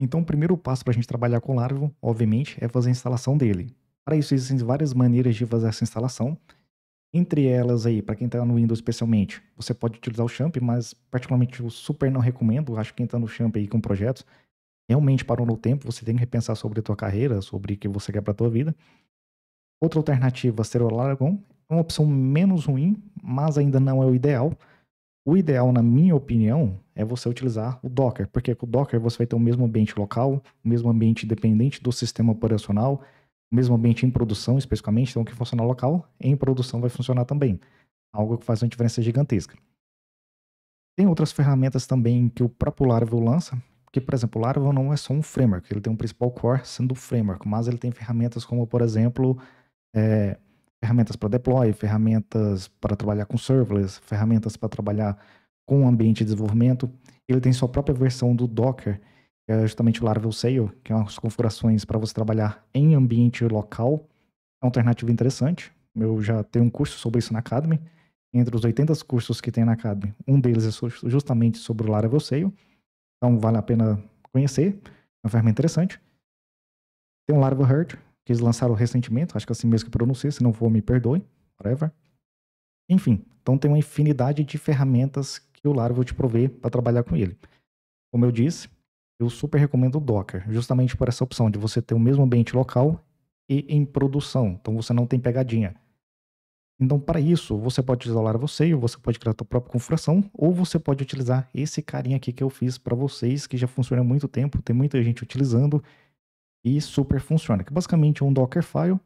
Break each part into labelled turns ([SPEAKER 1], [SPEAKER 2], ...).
[SPEAKER 1] Então, o primeiro passo para a gente trabalhar com Laravel, obviamente, é fazer a instalação dele. Para isso, existem várias maneiras de fazer essa instalação. Entre elas aí, para quem está no Windows especialmente, você pode utilizar o Champ, mas particularmente eu super não recomendo. Acho que quem está no Champ aí com projetos, realmente parou no tempo, você tem que repensar sobre a tua carreira, sobre o que você quer para a tua vida. Outra alternativa seria o Laragon, é uma opção menos ruim, mas ainda não é o ideal. O ideal, na minha opinião, é você utilizar o Docker, porque com o Docker você vai ter o mesmo ambiente local, o mesmo ambiente dependente do sistema operacional, o mesmo ambiente em produção, especificamente, então o que funciona local, em produção vai funcionar também. Algo que faz uma diferença gigantesca. Tem outras ferramentas também que o próprio Laravel lança, que, por exemplo, o Laravel não é só um framework, ele tem um principal core sendo o framework, mas ele tem ferramentas como, por exemplo, é, ferramentas para deploy, ferramentas para trabalhar com serverless, ferramentas para trabalhar com o ambiente de desenvolvimento. Ele tem sua própria versão do Docker, que é justamente o Laravel Sail, que é umas configurações para você trabalhar em ambiente local. É uma alternativa interessante. Eu já tenho um curso sobre isso na Academy. Entre os 80 cursos que tem na Academy, um deles é justamente sobre o Laravel Sail. Então vale a pena conhecer. É uma ferramenta interessante. Tem o Laravel Hurt, que eles lançaram recentemente, acho que é assim mesmo que pronunciei, se não for me perdoe, whatever. Enfim, então tem uma infinidade de ferramentas que o Laravel te provê para trabalhar com ele. Como eu disse, eu super recomendo o Docker, justamente por essa opção de você ter o mesmo ambiente local e em produção, então você não tem pegadinha. Então, para isso, você pode utilizar o Laravel Seio, você pode criar a sua própria configuração, ou você pode utilizar esse carinha aqui que eu fiz para vocês, que já funciona há muito tempo, tem muita gente utilizando, e super funciona, que basicamente é um Dockerfile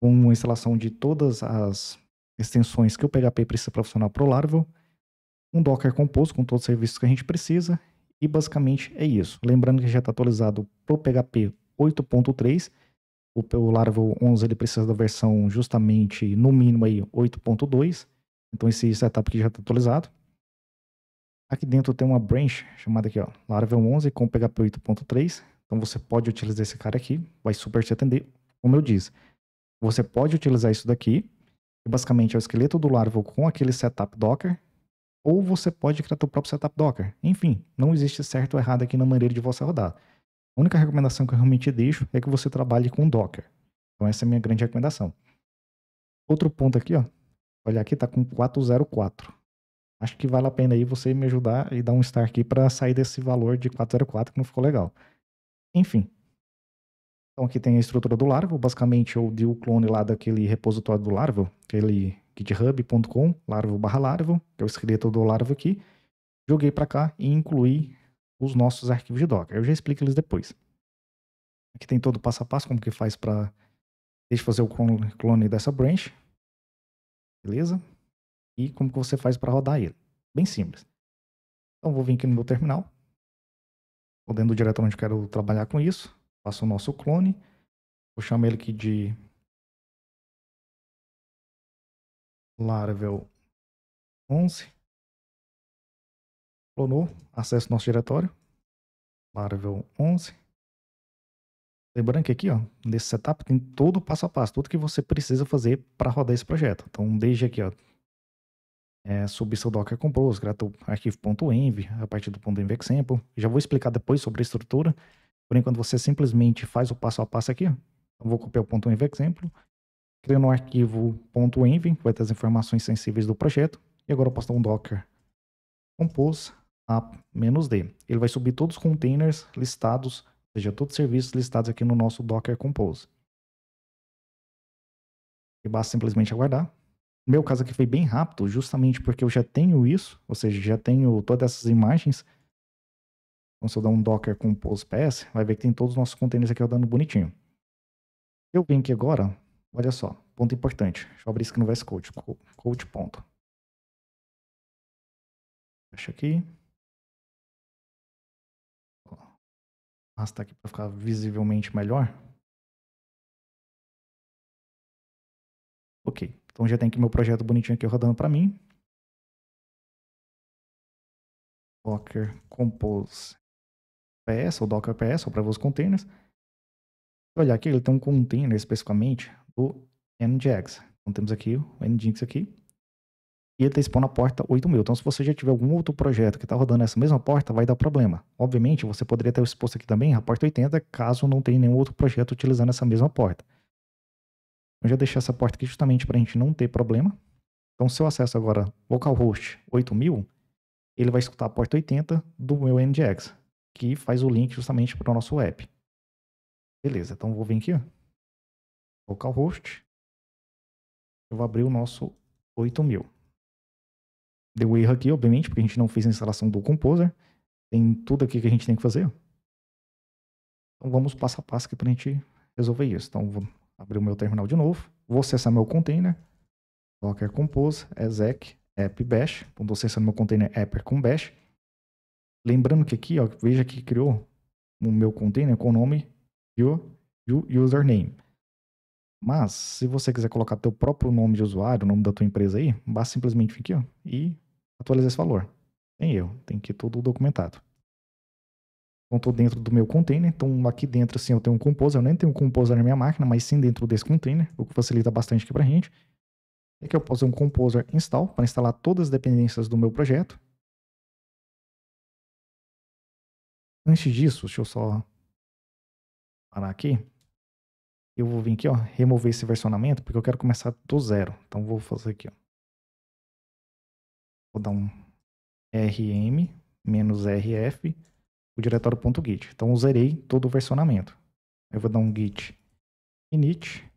[SPEAKER 1] com uma instalação de todas as extensões que o PHP precisa para funcionar para o Laravel, um Docker composto com todos os serviços que a gente precisa e basicamente é isso. Lembrando que já está atualizado para o PHP 8.3, o Laravel 11 ele precisa da versão justamente no mínimo aí 8.2, então esse setup aqui já está atualizado. Aqui dentro tem uma branch chamada aqui, ó, Laravel 11 com PHP 8.3, então você pode utilizar esse cara aqui, vai super te atender. Como eu disse, você pode utilizar isso daqui, que basicamente é o esqueleto do Laravel com aquele setup Docker, ou você pode criar seu próprio setup Docker. Enfim, não existe certo ou errado aqui na maneira de você rodar. A única recomendação que eu realmente deixo é que você trabalhe com Docker. Então essa é a minha grande recomendação. Outro ponto aqui, ó. Olha aqui, tá com 404. Acho que vale a pena aí você me ajudar e dar um start aqui para sair desse valor de 404 que não ficou legal. Enfim. Então aqui tem a estrutura do Larval. basicamente eu dei o clone lá daquele repositório do Larval, aquele github.com, laravel barra laravel, que é o esqueleto do Laravel aqui, joguei para cá e incluí os nossos arquivos de Docker. Eu já explico eles depois. Aqui tem todo o passo a passo, como que faz para... Deixa eu fazer o clone dessa branch. Beleza? E como que você faz para rodar ele. Bem simples. Então vou vir aqui no meu terminal podendo diretamente quero trabalhar com isso. Faço o nosso clone. Vou chamar ele aqui de
[SPEAKER 2] Laravel 11. Clonou, acesso nosso diretório.
[SPEAKER 1] Laravel 11. Lembrando que aqui, ó, nesse setup tem todo o passo a passo, tudo que você precisa fazer para rodar esse projeto. Então, desde aqui, ó, é, sobre seu Docker Compose, grato arquivo.env, a partir do ponto .env example. Já vou explicar depois sobre a estrutura. Por enquanto, você simplesmente faz o passo a passo aqui. Então, vou copiar o ponto .env example, crio no arquivo .env, que vai ter as informações sensíveis do projeto. E agora eu posto um docker compose a-d. Ele vai subir todos os containers listados, ou seja, todos os serviços listados aqui no nosso docker compose. E basta simplesmente aguardar meu caso aqui foi bem rápido, justamente porque eu já tenho isso, ou seja, já tenho todas essas imagens. Então, se eu dar um docker com PostPS, vai ver que tem todos os nossos containers aqui rodando bonitinho. Eu venho aqui agora, olha só, ponto importante. Deixa eu abrir isso aqui no VS Code, code ponto.
[SPEAKER 2] Fecha aqui. Arrastar aqui para ficar visivelmente melhor. Ok. Então já tem aqui meu projeto bonitinho aqui rodando para mim. Docker Compose PS
[SPEAKER 1] ou Docker PS ou para os containers. Se olhar aqui, ele tem um container especificamente do nginx. Então temos aqui o nginx aqui. E ele está expondo a porta 8000. Então se você já tiver algum outro projeto que está rodando essa mesma porta, vai dar problema. Obviamente, você poderia ter exposto aqui também a porta 80, caso não tenha nenhum outro projeto utilizando essa mesma porta. Eu já deixei essa porta aqui justamente para a gente não ter problema. Então, se eu acesso agora localhost 8000, ele vai escutar a porta 80 do meu NGX, que faz o link justamente para o nosso app. Beleza, então vou vir aqui,
[SPEAKER 2] localhost,
[SPEAKER 1] eu vou abrir o nosso 8000. Deu erro aqui, obviamente, porque a gente não fez a instalação do Composer. Tem tudo aqui que a gente tem que fazer. Então vamos passo a passo aqui para a gente resolver isso. Então vou abrir o meu terminal de novo, vou acessar meu container, docker compose, exec, app bash, então vou acessando meu container app com bash. Lembrando que aqui, ó, veja que criou o meu container com o nome your, username. Mas, se você quiser colocar teu próprio nome de usuário, o nome da tua empresa aí, basta simplesmente vir aqui ó, e atualizar esse valor. Tem eu, tem que tudo documentado. Então, estou dentro do meu container. Então, aqui dentro, assim, eu tenho um Composer. Eu nem tenho um Composer na minha máquina, mas sim dentro desse container, o que facilita bastante aqui para a gente. Aqui eu posso fazer um Composer install para instalar todas as dependências
[SPEAKER 2] do meu projeto. Antes disso, deixa eu só parar aqui. Eu vou vir aqui, ó, remover esse
[SPEAKER 1] versionamento, porque eu quero começar do zero. Então, vou fazer aqui, ó. Vou dar um rm-rf o diretório.git. Então eu zerei todo o versionamento. Eu vou dar um git init.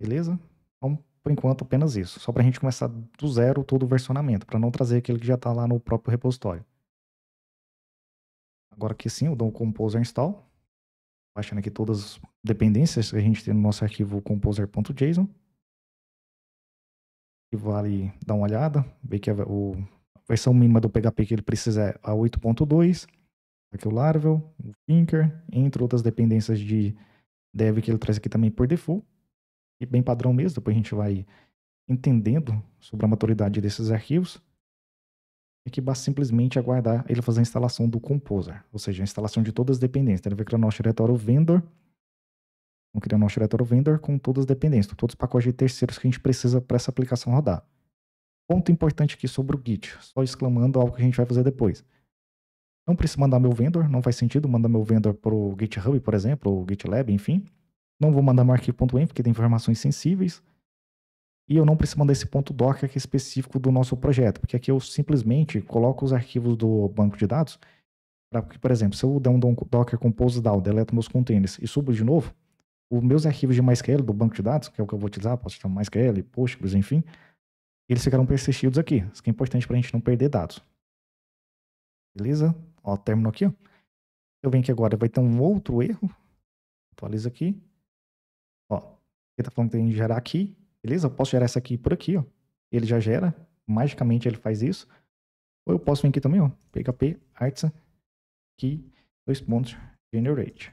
[SPEAKER 1] Beleza? Então, por enquanto, apenas isso. Só para a gente começar do zero todo o versionamento, para não trazer aquele que já está lá no próprio repositório. Agora aqui sim, eu dou um composer install. Baixando aqui todas as dependências que a gente tem no nosso arquivo composer.json. E vale dar uma olhada, ver que o versão mínima do PHP que ele precisa é a 8.2, aqui o Laravel, o Finker entre outras dependências de dev que ele traz aqui também por default, e bem padrão mesmo, depois a gente vai entendendo sobre a maturidade desses arquivos, e que basta simplesmente aguardar ele fazer a instalação do Composer, ou seja, a instalação de todas as dependências. ele vai criar o nosso diretório vendor, vamos criar o nosso diretório vendor com todas as dependências, todos os pacotes de terceiros que a gente precisa para essa aplicação rodar. Ponto importante aqui sobre o Git, só exclamando algo que a gente vai fazer depois. Não preciso mandar meu vendor, não faz sentido mandar meu vendor para o GitHub, por exemplo, ou GitLab, enfim. Não vou mandar meu arquivo.env, porque tem informações sensíveis. E eu não preciso mandar esse ponto .docker específico do nosso projeto, porque aqui eu simplesmente coloco os arquivos do banco de dados para que, por exemplo, se eu der um docker compose down, deleto meus containers e subo de novo, os meus arquivos de MySQL do banco de dados, que é o que eu vou utilizar, posso chamar MySQL, Postgres, enfim, eles ficaram persistidos aqui. Isso que é importante para a gente não perder dados. Beleza? Ó, terminou aqui. Ó. Eu venho aqui agora, vai ter um outro erro. Atualiza aqui. Ó, ele tá falando que tem que gerar aqui. Beleza? Eu posso gerar essa aqui por aqui, ó. Ele já gera. Magicamente ele faz isso. Ou eu posso vir aqui também, ó. PHP, arts,
[SPEAKER 2] key, dois pontos, generate.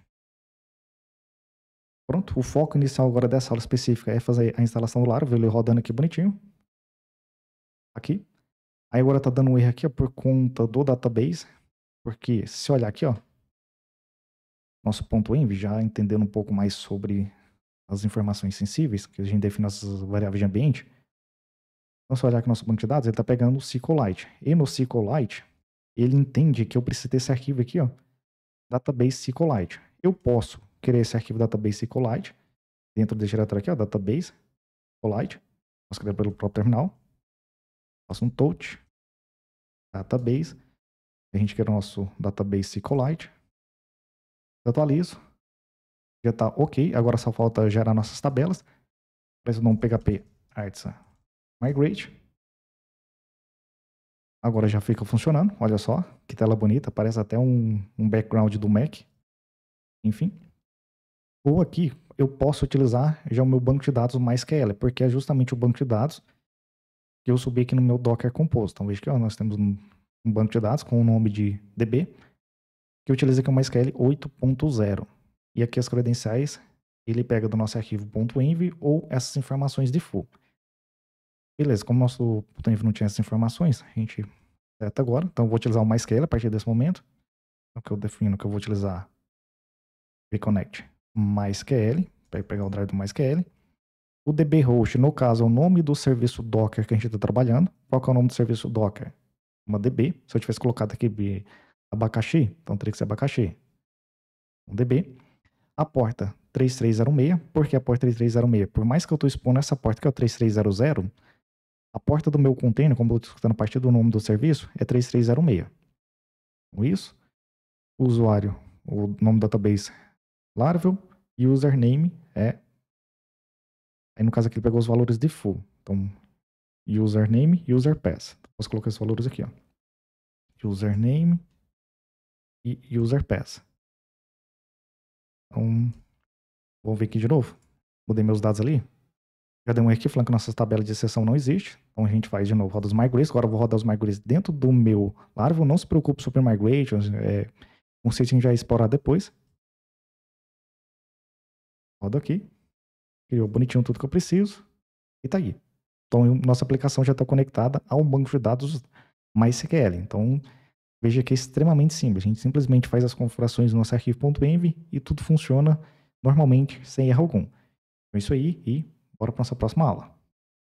[SPEAKER 2] Pronto, o
[SPEAKER 1] foco inicial agora dessa aula específica é fazer a instalação do Laravel, ele rodando aqui bonitinho aqui. Aí agora tá dando um erro aqui ó, por conta do database, porque se olhar aqui, ó, nosso ponto .env, já entendendo um pouco mais sobre as informações sensíveis, que a gente define essas variáveis de ambiente, então se olhar aqui nosso banco de dados, ele está pegando o SQLite. E no SQLite, ele entende que eu preciso ter esse arquivo aqui, ó, database SQLite. Eu posso criar esse arquivo database SQLite, dentro desse diretório aqui, ó, database SQLite, posso criar pelo próprio terminal,
[SPEAKER 2] faço um touch, database, a gente quer o nosso database
[SPEAKER 1] SQLite, atualizo, já está ok, agora só falta gerar nossas tabelas, preciso um PHP artisan migrate, agora já fica funcionando, olha só, que tela bonita, parece até um, um background do Mac, enfim. Ou aqui, eu posso utilizar já o meu banco de dados MySQL, porque é justamente o banco de dados que eu subi aqui no meu Docker Compose. Então veja que ó, nós temos um, um banco de dados com o nome de DB, que utiliza aqui o MySQL 8.0. E aqui as credenciais, ele pega do nosso arquivo .env ou essas informações de full. Beleza, como nosso .env não tinha essas informações, a gente seta agora. Então eu vou utilizar o MySQL a partir desse momento. Então que eu defino que eu vou utilizar vconnect MySQL, para pegar o drive do MySQL. O DBhost, no caso, é o nome do serviço Docker que a gente está trabalhando. Qual é o nome do serviço Docker? Uma DB. Se eu tivesse colocado aqui abacaxi, então teria que ser abacaxi. Um DB. A porta 3306. Por que a porta 3306? Por mais que eu estou expondo essa porta que é o 3300, a porta do meu container, como eu estou escutando a partir do nome do serviço, é 3306. Com isso, o usuário, o nome do database Laravel e o username é Aí no caso aqui ele pegou os valores de full. Então, username,
[SPEAKER 2] user pass. Então, posso colocar esses valores aqui, ó. Username
[SPEAKER 1] e user pass. Então, vamos ver aqui de novo. Mudei meus dados ali. Já dei um aqui falando que nossas tabelas de exceção não existe. Então a gente faz de novo, roda os migrates. Agora eu vou rodar os migrates dentro do meu larval. Não se preocupe sobre migrations. É, um setting já explorar depois. Roda aqui. Criou bonitinho tudo que eu preciso e tá aí. Então, nossa aplicação já está conectada ao banco de dados MySQL. Então, veja que é extremamente simples. A gente simplesmente faz as configurações do nosso arquivo.env e tudo funciona normalmente, sem erro algum. Então, é isso aí e bora para nossa próxima aula.